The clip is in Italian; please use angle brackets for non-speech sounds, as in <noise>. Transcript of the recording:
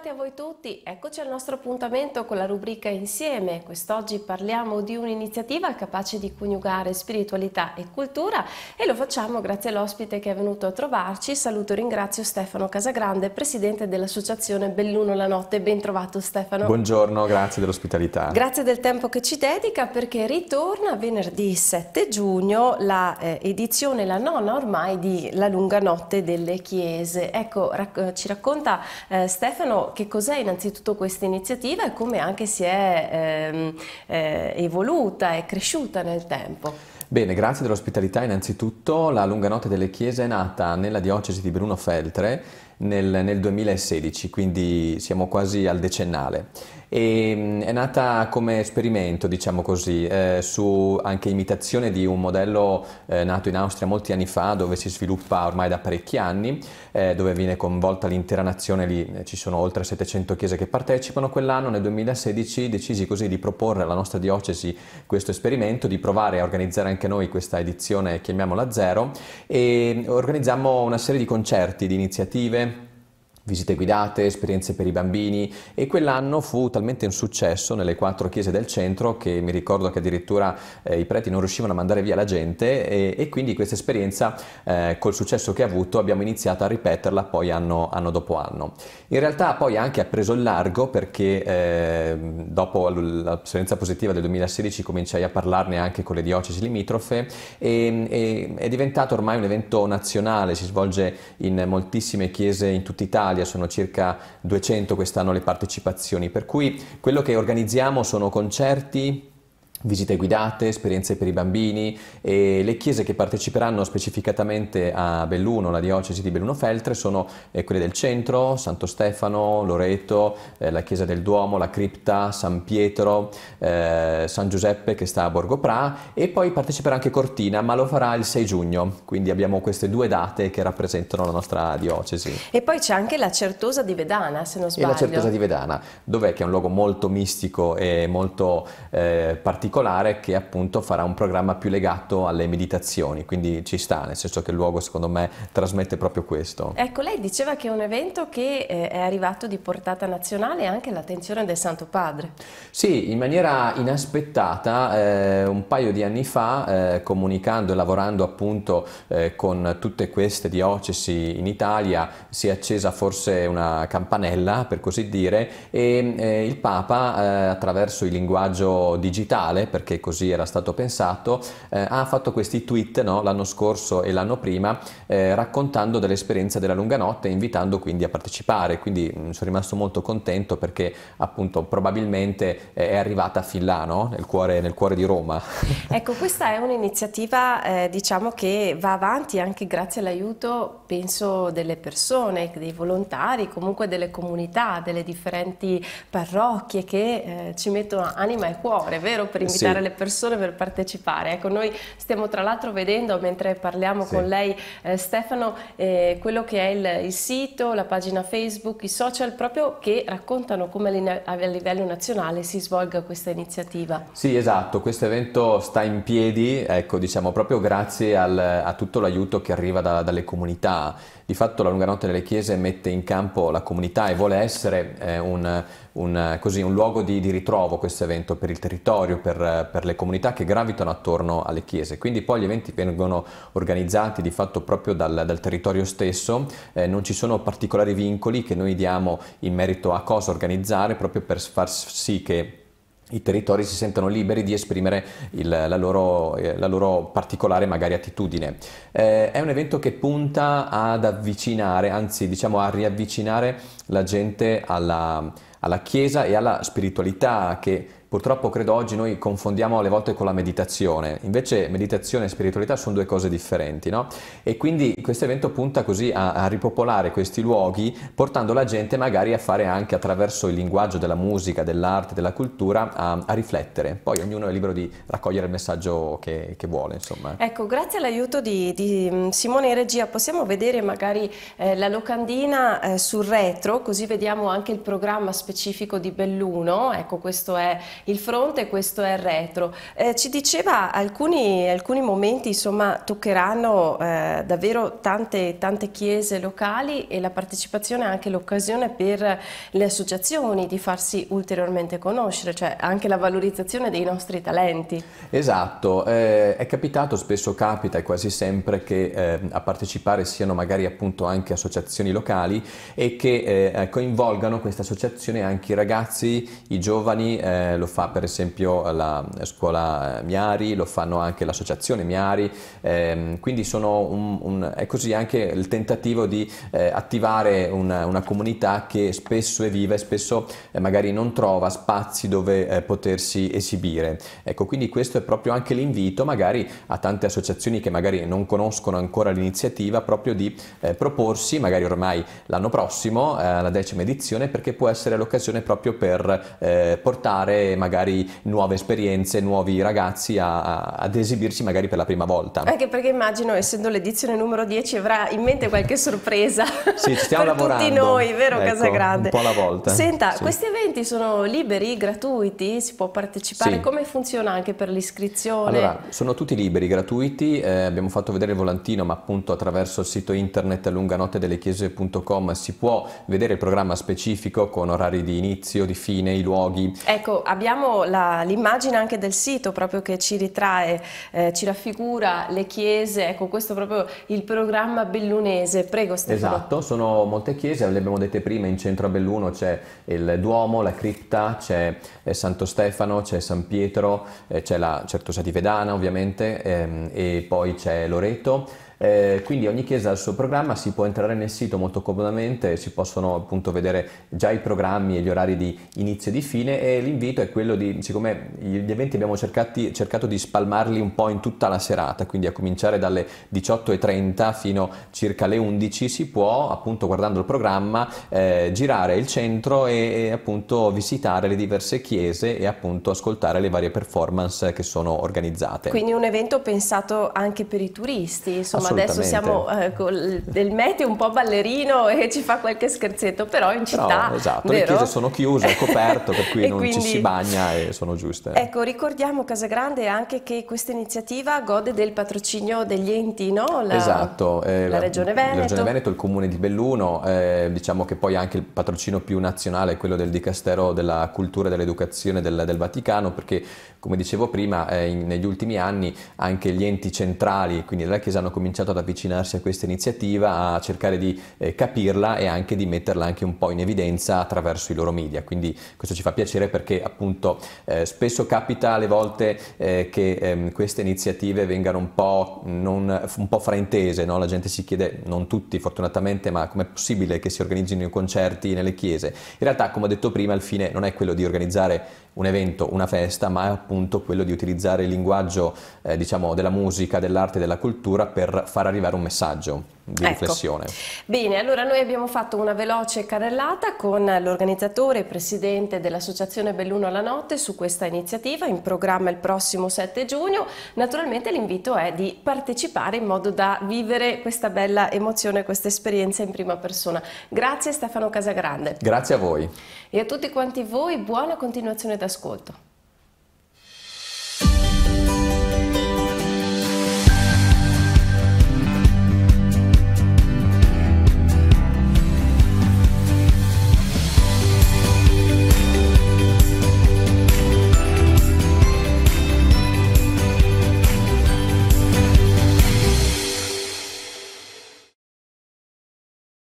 bentrovati a voi tutti. Eccoci al nostro appuntamento con la rubrica Insieme. Quest'oggi parliamo di un'iniziativa capace di coniugare spiritualità e cultura e lo facciamo grazie all'ospite che è venuto a trovarci. Saluto e ringrazio Stefano Casagrande, presidente dell'associazione Belluno la Notte. Bentrovato Stefano. Buongiorno, grazie dell'ospitalità. Grazie del tempo che ci dedica perché ritorna venerdì 7 giugno la eh, edizione, la nona ormai, di La lunga notte delle chiese. Ecco, rac ci racconta eh, Stefano che cos'è innanzitutto questa iniziativa e come anche si è ehm, eh, evoluta e cresciuta nel tempo? Bene, grazie dell'ospitalità innanzitutto. La Lunga Notte delle Chiese è nata nella diocesi di Bruno Feltre nel, nel 2016, quindi siamo quasi al decennale. E, è nata come esperimento, diciamo così, eh, su anche imitazione di un modello eh, nato in Austria molti anni fa, dove si sviluppa ormai da parecchi anni, eh, dove viene coinvolta l'intera nazione, lì eh, ci sono oltre 700 chiese che partecipano. Quell'anno, nel 2016, decisi così di proporre alla nostra diocesi questo esperimento, di provare a organizzare anche noi questa edizione, chiamiamola zero, e organizziamo una serie di concerti, di iniziative, visite guidate, esperienze per i bambini e quell'anno fu talmente un successo nelle quattro chiese del centro che mi ricordo che addirittura eh, i preti non riuscivano a mandare via la gente e, e quindi questa esperienza eh, col successo che ha avuto abbiamo iniziato a ripeterla poi anno, anno dopo anno. In realtà poi anche ha preso il largo perché eh, dopo l'esperienza positiva del 2016 cominciai a parlarne anche con le diocesi limitrofe e, e è diventato ormai un evento nazionale, si svolge in moltissime chiese in tutta Italia Italia, sono circa 200 quest'anno le partecipazioni, per cui quello che organizziamo sono concerti, visite guidate, esperienze per i bambini e le chiese che parteciperanno specificatamente a Belluno, la diocesi di Belluno Feltre, sono eh, quelle del centro, Santo Stefano, Loreto, eh, la chiesa del Duomo, la cripta, San Pietro, eh, San Giuseppe che sta a Borgo Pra e poi parteciperà anche Cortina, ma lo farà il 6 giugno, quindi abbiamo queste due date che rappresentano la nostra diocesi. E poi c'è anche la Certosa di Vedana, se non sbaglio. E la Certosa di Vedana, dov'è che è un luogo molto mistico e molto eh, particolare particolare che appunto farà un programma più legato alle meditazioni, quindi ci sta, nel senso che il luogo secondo me trasmette proprio questo. Ecco, lei diceva che è un evento che eh, è arrivato di portata nazionale anche all'attenzione del Santo Padre. Sì, in maniera inaspettata, eh, un paio di anni fa, eh, comunicando e lavorando appunto eh, con tutte queste diocesi in Italia, si è accesa forse una campanella, per così dire, e eh, il Papa eh, attraverso il linguaggio digitale male, perché così era stato pensato, eh, ha fatto questi tweet no, l'anno scorso e l'anno prima eh, raccontando dell'esperienza della lunga notte, invitando quindi a partecipare. Quindi mh, mm, sono rimasto molto contento perché appunto probabilmente eh, è arrivata fin là, no? nel, cuore, nel, cuore, di Roma. <laughs> Ecco, questa è un'iniziativa eh, diciamo che va avanti anche grazie all'aiuto, penso, delle persone, dei volontari, comunque delle comunità, delle differenti parrocchie che eh, ci mettono anima e cuore, vero Primo? invitare sì. le persone per partecipare. Ecco, noi stiamo tra l'altro vedendo mentre parliamo sì. con lei eh, Stefano eh, quello che è il, il, sito, la pagina Facebook, i social proprio che raccontano come a livello nazionale si svolga questa iniziativa. Sì, esatto, questo evento sta in piedi, ecco, diciamo proprio grazie al, a tutto l'aiuto che arriva da, dalle comunità. Di fatto la lunga notte delle chiese mette in campo la comunità e vuole essere eh, un, un, così, un, luogo di, di, ritrovo questo evento per il territorio, per, per, le comunità che gravitano attorno alle chiese. Quindi poi gli eventi vengono organizzati di fatto proprio dal, dal territorio stesso, eh, non ci sono particolari vincoli che noi diamo in merito a cosa organizzare proprio per far sì che i territori si sentono liberi di esprimere il, la, loro, eh, la, loro, particolare magari attitudine. Eh, è un evento che punta ad avvicinare, anzi diciamo a riavvicinare la gente alla, alla Chiesa e alla spiritualità che Purtroppo credo oggi noi confondiamo alle volte con la meditazione, invece meditazione e spiritualità sono due cose differenti, no? E quindi questo evento punta così a, a, ripopolare questi luoghi, portando la gente magari a fare anche attraverso il linguaggio della musica, dell'arte, della cultura, a, a riflettere. Poi ognuno è libero di raccogliere il messaggio che, che vuole, insomma. Ecco, grazie all'aiuto di, di, mm, Simone in regia possiamo vedere magari eh, la locandina eh, sul retro, così vediamo anche il programma specifico di Belluno, ecco questo è il fronte, questo è il retro. Eh, ci diceva alcuni, alcuni momenti insomma, toccheranno eh, davvero tante, tante chiese locali e la partecipazione è anche l'occasione per le associazioni di farsi ulteriormente conoscere, cioè anche la valorizzazione dei nostri talenti. Esatto, eh, è capitato, spesso capita e quasi sempre che eh, a partecipare siano magari appunto anche associazioni locali e che eh, coinvolgano questa associazione anche i ragazzi, i giovani, eh, lo fa per esempio la scuola Miari, lo fanno anche l'associazione Miari, ehm, quindi un, un, è così anche il tentativo di eh, attivare una, una, comunità che spesso è viva e spesso eh, magari non trova spazi dove eh, potersi esibire. Ecco, quindi questo è proprio anche l'invito magari a tante associazioni che magari non conoscono ancora l'iniziativa proprio di eh, proporsi, magari ormai l'anno prossimo, eh, alla decima edizione, perché può essere l'occasione proprio per eh, portare magari nuove esperienze, nuovi ragazzi a, a, ad esibirsi magari per la prima volta. Anche perché immagino, essendo l'edizione numero 10, avrà in mente qualche sorpresa sì, ci stiamo <laughs> per lavorando. tutti noi, vero ecco, Casagrande? Un po' alla volta. Senta, sì. questi eventi sono liberi, gratuiti, si può partecipare, sì. come funziona anche per l'iscrizione? Allora, sono tutti liberi, gratuiti, eh, abbiamo fatto vedere il volantino, ma appunto attraverso il sito internet lunganottedellechiese.com si può vedere il programma specifico con orari di inizio, di fine, i luoghi. Ecco, abbiamo abbiamo l'immagine anche del sito proprio che ci ritrae, eh, ci raffigura le chiese, ecco questo è proprio il programma bellunese, prego Stefano. Esatto, sono molte chiese, le abbiamo dette prima, in centro a Belluno c'è il Duomo, la cripta, c'è eh, Santo Stefano, c'è San Pietro, eh, c'è la Certosa di Vedana ovviamente ehm, e poi c'è Loreto. Eh, quindi ogni chiesa ha il suo programma, si può entrare nel sito molto comodamente, si possono appunto vedere già i programmi e gli orari di inizio e di fine e l'invito è quello di, siccome gli eventi abbiamo cercati, cercato di spalmarli un po' in tutta la serata, quindi a cominciare dalle 18.30 fino circa alle 11 si può appunto guardando il programma eh, girare il centro e, e appunto visitare le diverse chiese e appunto ascoltare le varie performance che sono organizzate. Quindi un evento pensato anche per i turisti, insomma adesso siamo eh, col, del mete un po' ballerino e ci fa qualche scherzetto, però in città... Però, esatto, vero? le chiese sono chiuse, è coperto, per cui <laughs> non quindi... ci si bagna e sono giuste. Ecco, ricordiamo Casagrande anche che questa iniziativa gode del patrocinio degli enti, no? La, esatto. Eh, la Regione Veneto. La Regione Veneto, il Comune di Belluno, eh, diciamo che poi anche il patrocinio più nazionale è quello del Dicastero della Cultura e dell'Educazione del, del Vaticano, perché come dicevo prima, eh, in, negli ultimi anni anche gli enti centrali, quindi la Chiesa, hanno cominciato cominciato ad avvicinarsi a questa iniziativa, a cercare di eh, capirla e anche di metterla anche un po' in evidenza attraverso i loro media. Quindi questo ci fa piacere perché appunto eh, spesso capita alle volte eh, che ehm, queste iniziative vengano un po', non, un po fraintese, no? la gente si chiede, non tutti fortunatamente, ma com'è possibile che si organizzino i concerti nelle chiese? In realtà, come ho detto prima, il fine non è quello di organizzare un evento, una festa, ma è appunto quello di utilizzare il linguaggio eh, diciamo, della musica, dell'arte, della cultura per far, arrivare un messaggio di ecco. riflessione. Bene, allora noi abbiamo fatto una veloce carrellata con l'organizzatore e presidente dell'Associazione Belluno alla Notte su questa iniziativa, in programma il prossimo 7 giugno. Naturalmente l'invito è di partecipare in modo da vivere questa bella emozione, questa esperienza in prima persona. Grazie Stefano Casagrande. Grazie a voi. E a tutti quanti voi buona continuazione d'ascolto.